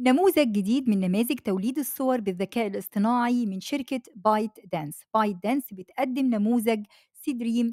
نموذج جديد من نماذج توليد الصور بالذكاء الاصطناعي من شركة بايت دانس بايت دانس بتقدم نموذج سي دريم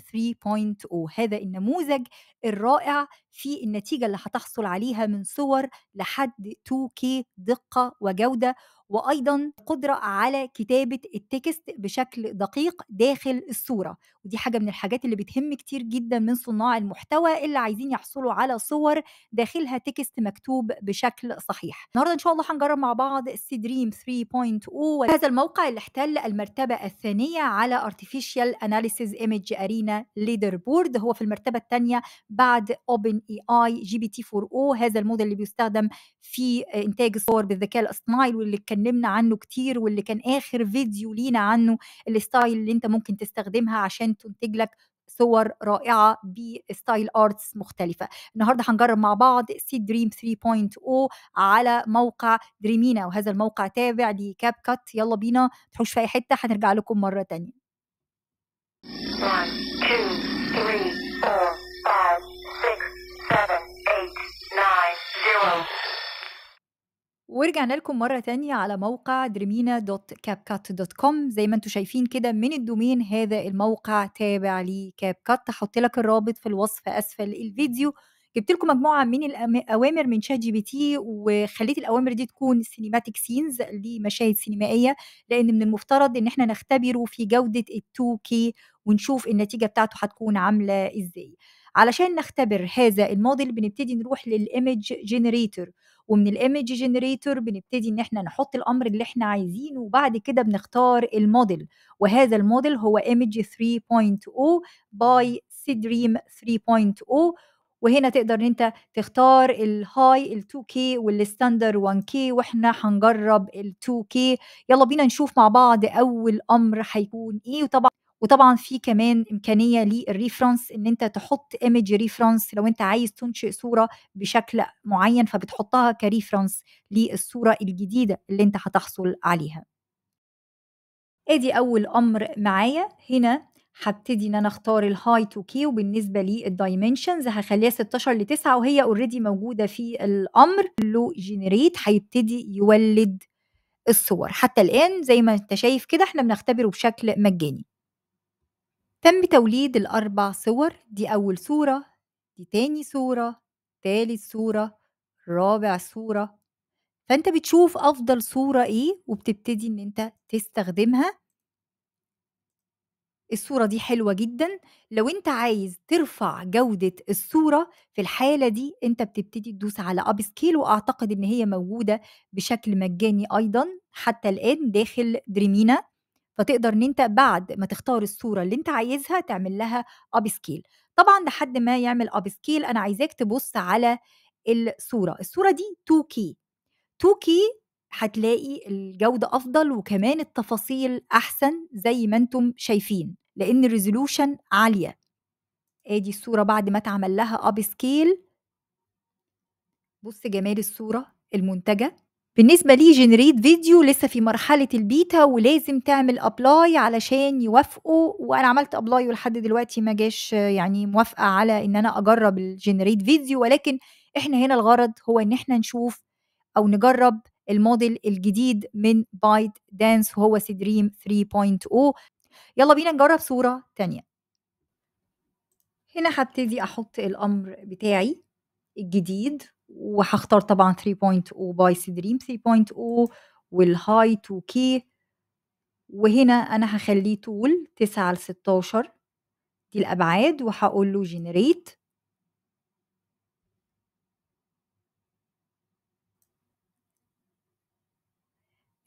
3.0 هذا النموذج الرائع في النتيجه اللي هتحصل عليها من صور لحد 2K دقه وجوده وايضا قدره على كتابه التكست بشكل دقيق داخل الصوره ودي حاجه من الحاجات اللي بتهم كتير جدا من صناع المحتوى اللي عايزين يحصلوا على صور داخلها تكست مكتوب بشكل صحيح النهارده ان شاء الله هنجرب مع بعض سي دريم 3.0 وهذا الموقع اللي احتل المرتبه الثانيه على artificial analysis image arena leaderboard هو في المرتبه الثانيه بعد open اي اي جي بي تي 4 او هذا الموديل اللي بيستخدم في آه، انتاج الصور بالذكاء الاصطناعي واللي اتكلمنا عنه كتير واللي كان اخر فيديو لينا عنه الستايل اللي انت ممكن تستخدمها عشان تنتج لك صور رائعه بستايل ارتس مختلفه النهارده هنجرب مع بعض سي دريم 3.0 على موقع دريمينا وهذا الموقع تابع لكاب كات يلا بينا تحوش في اي حته هنرجع لكم مره تانية 1 2 3 ورجعنا لكم مرة تانية على موقع دريمينا دوت كاب كات دوت كوم زي ما انتم شايفين كده من الدومين هذا الموقع تابع لكاب كات هحط لك الرابط في الوصف أسفل الفيديو جبت لكم مجموعه من الاوامر من شات جي بي تي وخليت الاوامر دي تكون سينيماتيك سينز لمشاهد سينمائيه لان من المفترض ان احنا نختبره في جوده ال2 كي ونشوف النتيجه بتاعته هتكون عامله ازاي علشان نختبر هذا الموديل بنبتدي نروح للايمج جنريتور ومن الايمج جنريتور بنبتدي ان احنا نحط الامر اللي احنا عايزينه وبعد كده بنختار الموديل وهذا الموديل هو ايمج 3.0 باي سيدريم 3.0 وهنا تقدر ان انت تختار الهاي ال 2K والستاندر 1K واحنا هنجرب ال 2K يلا بينا نشوف مع بعض اول امر هيكون ايه وطبعا وطبعا في كمان امكانيه للريفرنس ان انت تحط ايمج ريفرنس لو انت عايز تنشئ صوره بشكل معين فبتحطها كريفرنس للصوره الجديده اللي انت هتحصل عليها ادي اول امر معايا هنا هبتدي ان انا اختار الهاي تو كي وبالنسبه للدايمنشنز هخليها 16 ل 9 وهي اوريدي موجوده في الامر لو جنريت هيبتدي يولد الصور حتى الان زي ما انت شايف كده احنا بنختبره بشكل مجاني تم توليد الأربع صور دي أول صورة دي تاني صورة تالت صورة رابع صورة فأنت بتشوف أفضل صورة إيه وبتبتدي إن أنت تستخدمها الصورة دي حلوة جدا لو أنت عايز ترفع جودة الصورة في الحالة دي أنت بتبتدي تدوس على أب سكيل وأعتقد إن هي موجودة بشكل مجاني أيضا حتى الآن داخل دريمينا فتقدر ان انت بعد ما تختار الصوره اللي انت عايزها تعمل لها اب سكيل طبعا لحد ما يعمل اب سكيل انا عايزاك تبص على الصوره الصوره دي 2 كي 2 كي هتلاقي الجوده افضل وكمان التفاصيل احسن زي ما انتم شايفين لان الريزولوشن عاليه ادي الصوره بعد ما اتعمل لها اب سكيل بص جمال الصوره المنتجه بالنسبه لي جنريت فيديو لسه في مرحله البيتا ولازم تعمل ابلاي علشان يوافقوا وانا عملت ابلاي ولحد دلوقتي ما جاش يعني موافقه على ان انا اجرب الجنريت فيديو ولكن احنا هنا الغرض هو ان احنا نشوف او نجرب الموديل الجديد من بايت دانس وهو سيدريم 3.0 يلا بينا نجرب صوره تانية هنا هبتدي احط الامر بتاعي الجديد وهختار طبعا 3.0 بايس دريم 3.0 والهاي 2K وهنا انا هخليه طول 9 ل 16 دي الابعاد وهقول له جنريت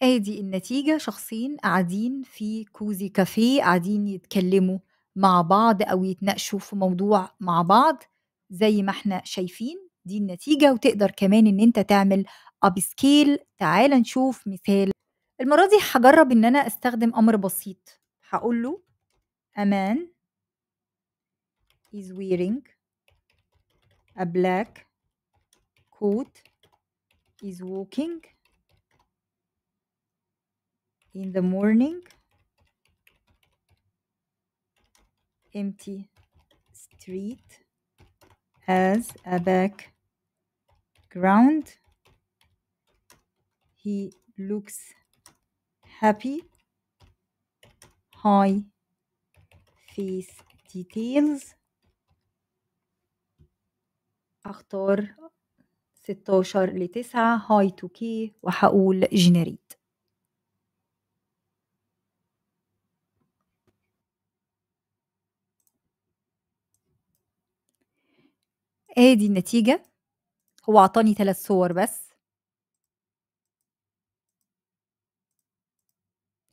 ادي النتيجة شخصين قاعدين في كوزي كافيه قاعدين يتكلموا مع بعض او يتناقشوا في موضوع مع بعض زي ما احنا شايفين دي النتيجة وتقدر كمان إن أنت تعمل أب سكيل تعال نشوف مثال المرة دي هجرب إن أنا أستخدم أمر بسيط هقول له a man is wearing a black coat is walking in the morning empty street as a back background He looks happy. High face details. أختار 16 ل 9 هاي تو كي وهقول جنريت ادي النتيجة هو عطاني تلات صور بس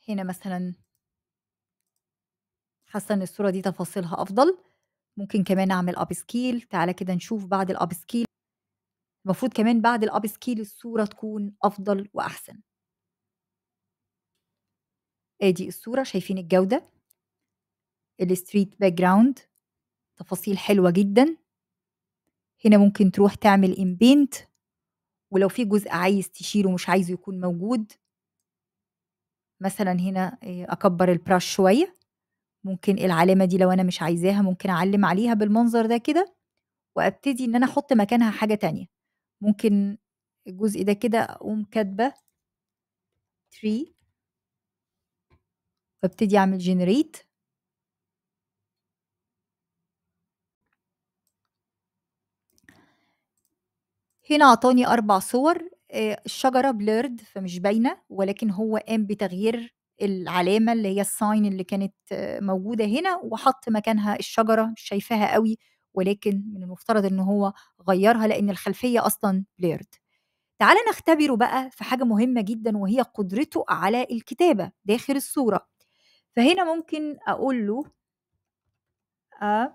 هنا مثلا حاسه ان الصوره دي تفاصيلها افضل ممكن كمان اعمل اب سكيل تعالى كده نشوف بعد الاب سكيل المفروض كمان بعد الاب سكيل الصوره تكون افضل واحسن ادي الصوره شايفين الجوده الستريت باك جراوند تفاصيل حلوه جدا هنا ممكن تروح تعمل امبينت ولو في جزء عايز تشيله مش عايزه يكون موجود مثلا هنا آه، اكبر البراش شويه ممكن العلامه دي لو انا مش عايزاها ممكن اعلم عليها بالمنظر ده كده وابتدي ان انا احط مكانها حاجه تانية ممكن الجزء ده كده اقوم كاتبه 3 وابتدي اعمل جنريت هنا اعطاني أربع صور آه، الشجرة بليرد فمش باينة ولكن هو قام بتغيير العلامة اللي هي الساين اللي كانت آه، موجودة هنا وحط مكانها الشجرة مش شايفاها قوي ولكن من المفترض ان هو غيرها لان الخلفية اصلا بليرد تعال نختبره بقى في حاجة مهمة جدا وهي قدرته على الكتابة داخل الصورة فهنا ممكن أقول له a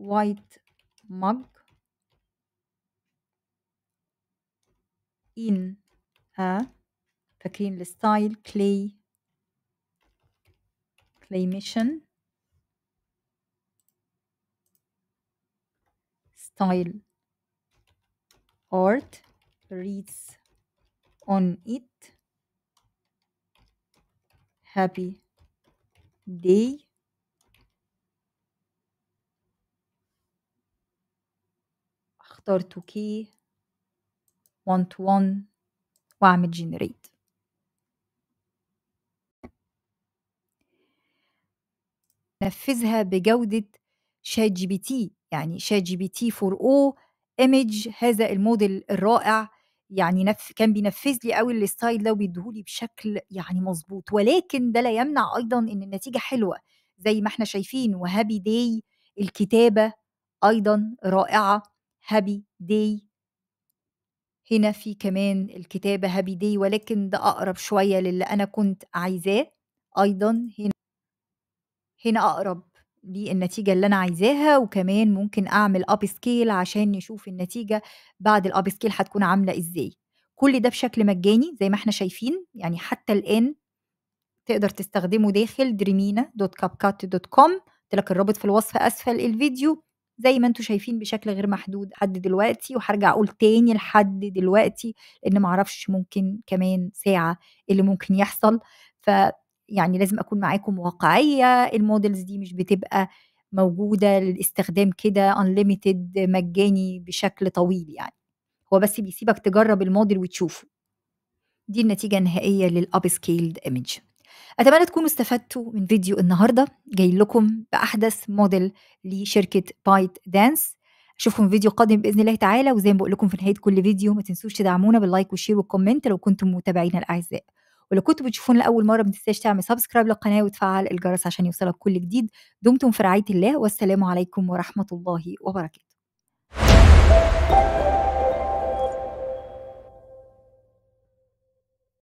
white mug in a فاكرين الستايل clay claymation style art reads on it happy day اخترت كي 1 تو 1 واعمل جنريت نفذها بجودة شات جي بي تي يعني شات جي بي تي 4 او ايمج هذا الموديل الرائع يعني نف... كان بينفذ لي قوي الستايل ده وبيديهولي بشكل يعني مظبوط ولكن ده لا يمنع ايضا ان النتيجه حلوه زي ما احنا شايفين وهابي داي الكتابه ايضا رائعه هابي داي هنا في كمان الكتابة هابي داي ولكن ده أقرب شوية للي أنا كنت عايزاه أيضا هنا هنا أقرب للنتيجة اللي أنا عايزاها وكمان ممكن أعمل أب سكيل عشان نشوف النتيجة بعد الأب سكيل هتكون عاملة إزاي كل ده بشكل مجاني زي ما احنا شايفين يعني حتى الآن تقدر تستخدمه داخل دريمينا دوت كاب كات دوت كوم لك الرابط في الوصف أسفل الفيديو زي ما انتم شايفين بشكل غير محدود لحد دلوقتي وهرجع اقول تاني لحد دلوقتي لان معرفش ممكن كمان ساعه اللي ممكن يحصل ف يعني لازم اكون معاكم واقعيه المودلز دي مش بتبقى موجوده للاستخدام كده انليميتد مجاني بشكل طويل يعني هو بس بيسيبك تجرب الموديل وتشوفه دي النتيجه النهائيه للاب سكيلد ايمج أتمنى تكونوا استفدتوا من فيديو النهاردة جاي لكم بأحدث موديل لشركة بايت دانس أشوفكم في فيديو قادم بإذن الله تعالى وزي ما بقول لكم في نهاية كل فيديو ما تنسوش تدعمونا باللايك والشير والكومنت لو كنتم متابعين الأعزاء ولو كنتوا بتشوفونا لأول مرة ما تنساش تعمل سبسكرايب للقناة وتفعل الجرس عشان يوصلك كل جديد دمتم في رعاية الله والسلام عليكم ورحمة الله وبركاته